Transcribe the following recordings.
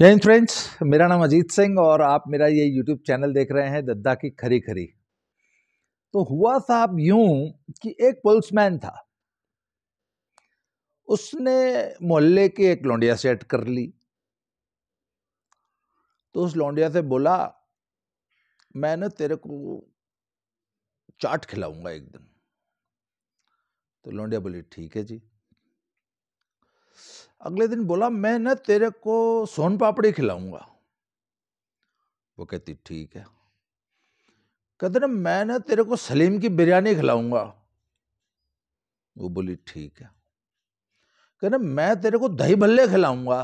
जय हिंद फ्रेंड्स मेरा नाम अजीत सिंह और आप मेरा ये यूट्यूब चैनल देख रहे हैं दद्दा की खरी खरी तो हुआ साहब यूं कि एक पुलिसमैन था उसने मोहल्ले के एक लौंडिया एड कर ली तो उस लौंडिया से बोला मैंने तेरे को चाट खिलाऊंगा एक दिन तो लौंडिया बोली ठीक है जी अगले दिन बोला मैं ना तेरे को सोन पापड़ी खिलाऊंगा वो कहती ठीक है कहते ना मैं ना तेरे को सलीम की बिरयानी खिलाऊंगा वो बोली ठीक है कहते मैं तेरे को दही भल्ले खिलाऊंगा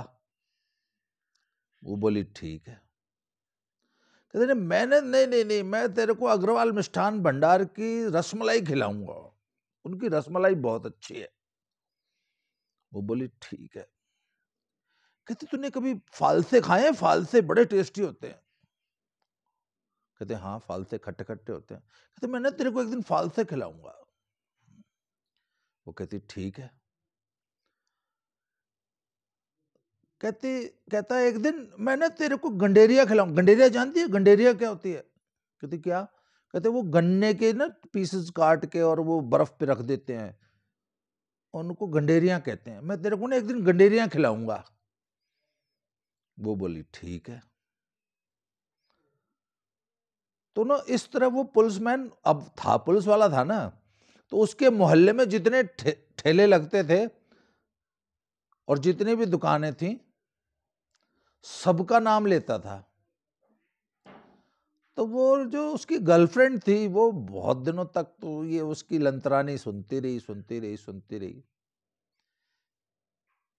वो बोली ठीक है कहते ना मैंने नहीं नहीं नहीं मैं तेरे को अग्रवाल मिष्ठान भंडार की रसमलाई खिलाऊंगा उनकी रसमलाई बहुत अच्छी है वो बोली ठीक है कहते तूने कभी फालसे खाए फालसे बड़े टेस्टी होते हैं कहते हाँ फालसे खट्टे खट्टे होते हैं कहते मैं ना तेरे को एक दिन फालसे खिलाऊंगा वो कहती ठीक है कहती कहता एक दिन मैं ना तेरे को गंडेरिया खिलाऊं गंडेरिया जानती है गंडेरिया क्या होती है कहती क्या कहते वो गन्ने के ना पीसेस काट के और वो बर्फ पे रख देते हैं उनको गंडेरिया कहते हैं मैं तेरे को ना एक दिन गंडेरिया खिलाऊंगा वो बोली ठीक है तो ना इस तरह वो पुलिसमैन अब था पुलिस वाला था ना तो उसके मोहल्ले में जितने ठेले थे, लगते थे और जितनी भी दुकानें थी सबका नाम लेता था तो वो जो उसकी गर्लफ्रेंड थी वो बहुत दिनों तक तो ये उसकी लंतरानी सुनती रही सुनती रही सुनती रही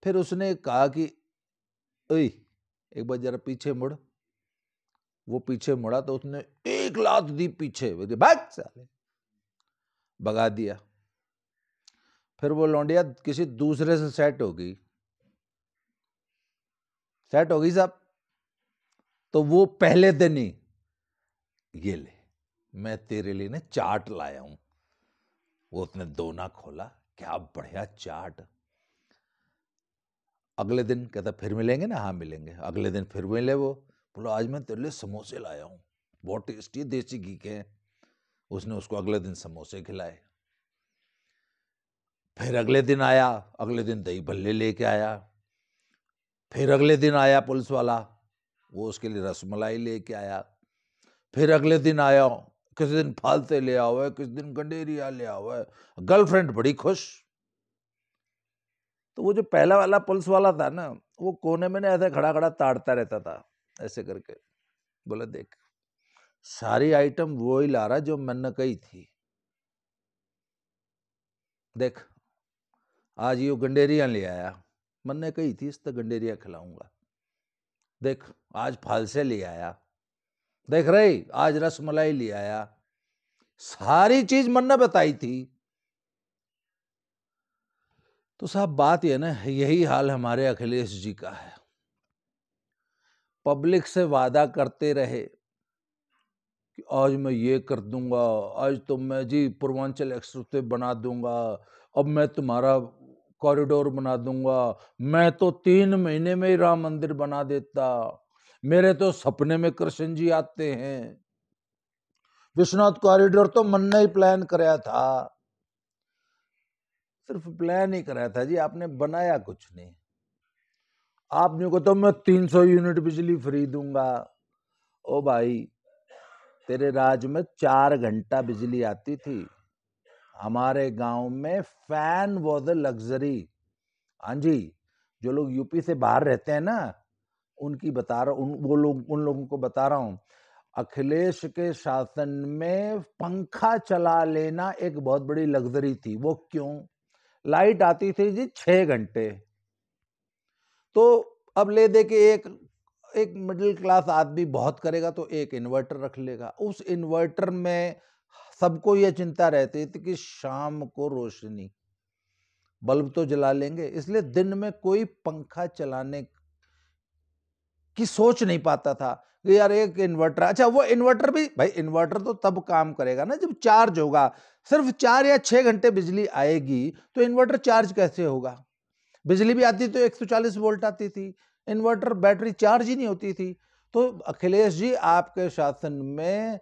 फिर उसने कहा कि ऐ एक बार जरा पीछे मुड़ वो पीछे मुड़ा तो उसने एक लात दी पीछे भाग चले भगा दिया फिर वो लौंडिया किसी दूसरे से सेट हो गई सेट हो गई साहब तो वो पहले दिन ही ये ले मैं तेरे लिए ना चाट लाया हूं वो उसने दोना खोला क्या बढ़िया चाट अगले दिन कहता फिर मिलेंगे ना हाँ मिलेंगे अगले दिन फिर मिले वो बोलो आज मैं तेरे लिए समोसे लाया हूँ बहुत टेस्टी देसी घी के उसने उसको अगले दिन समोसे खिलाए फिर अगले दिन आया अगले दिन दही भल्ले लेके आया फिर अगले दिन आया पुलिस वाला वो उसके लिए रसमलाई लेके आया फिर अगले दिन आया किसी दिन फालते ले आओ है किस दिन गंडेरिया ले आओ है गर्लफ्रेंड बड़ी खुश तो वो जो पहला वाला पुलिस वाला था ना वो कोने में ना ऐसे खड़ा खड़ा ताड़ता रहता था ऐसे करके बोले देख सारी आइटम वो ही ला रहा जो मैंने कही थी देख आज यो गंडेरिया ले आया मैंने कही थी इस तक गंडेरिया खिलाऊंगा देख आज फालसे ले आया देख रहे आज रस मलाई ले आया सारी चीज मन ने बताई थी तो साहब बात यह ना यही हाल हमारे अखिलेश जी का है पब्लिक से वादा करते रहे कि आज मैं ये कर दूंगा आज तो मैं जी पूर्वांचल एक्सप्रेस वे बना दूंगा अब मैं तुम्हारा कॉरिडोर बना दूंगा मैं तो तीन महीने में ही राम मंदिर बना देता मेरे तो सपने में कृष्ण जी आते हैं विश्वनाथ कॉरिडोर तो मन ने ही प्लान कराया था सिर्फ प्लान ही कराया था जी आपने बनाया कुछ नहीं आपने को तो मैं 300 यूनिट बिजली फ्री दूंगा ओ भाई तेरे राज में चार घंटा बिजली आती थी हमारे गांव में फैन वॉज अ लग्जरी हाँ जी जो लोग यूपी से बाहर रहते हैं ना उनकी बता रहा उन वो लोग उन लोगों को बता रहा हूं अखिलेश के शासन में पंखा चला लेना एक बहुत बड़ी लग्जरी थी वो क्यों लाइट आती थी जी छह घंटे तो अब ले दे के एक एक मिडिल क्लास आदमी बहुत करेगा तो एक इन्वर्टर रख लेगा उस इन्वर्टर में सबको यह चिंता रहती थी कि शाम को रोशनी बल्ब तो जला लेंगे इसलिए दिन में कोई पंखा चलाने की सोच नहीं पाता था कि यार एक इन्वर्टर अच्छा वो इन्वर्टर भी भाई इन्वर्टर तो तब काम करेगा ना जब चार्ज होगा सिर्फ चार या छः घंटे बिजली आएगी तो इन्वर्टर चार्ज कैसे होगा बिजली भी आती तो 140 वोल्ट आती थी इन्वर्टर बैटरी चार्ज ही नहीं होती थी तो अखिलेश जी आपके शासन में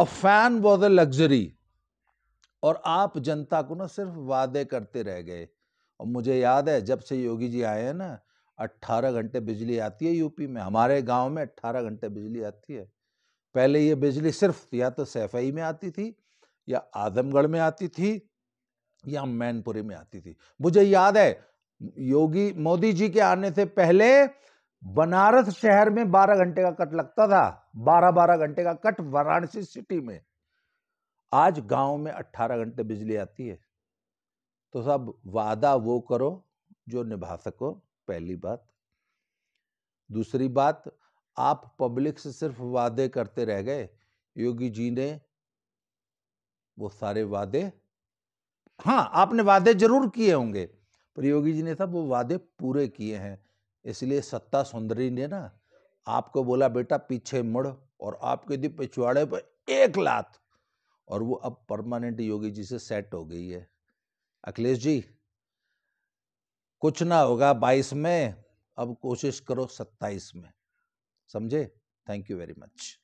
a fan was a luxury और आप जनता को ना सिर्फ वादे करते रह गए और मुझे याद है जब से योगी जी आए हैं ना 18 घंटे बिजली आती है यूपी में हमारे गांव में 18 घंटे बिजली आती है पहले ये बिजली सिर्फ या तो सैफई में आती थी या आजमगढ़ में आती थी या मैनपुरी में आती थी मुझे याद है योगी मोदी जी के आने से पहले बनारस शहर में 12 घंटे का कट लगता था 12-12 घंटे का कट वाराणसी सिटी में आज गांव में 18 घंटे बिजली आती है तो सब वादा वो करो जो निभा सको पहली बात दूसरी बात आप पब्लिक से सिर्फ वादे करते रह गए योगी जी ने वो सारे वादे हाँ आपने वादे जरूर किए होंगे पर योगी जी ने सब वो वादे पूरे किए हैं इसलिए सत्ता सुंदरी ने ना आपको बोला बेटा पीछे मुड़ और आपके दी पिछवाड़े पर एक लात और वो अब परमानेंट योगी जी से सेट हो गई है अखिलेश जी कुछ ना होगा बाईस में अब कोशिश करो सत्ताईस में समझे थैंक यू वेरी मच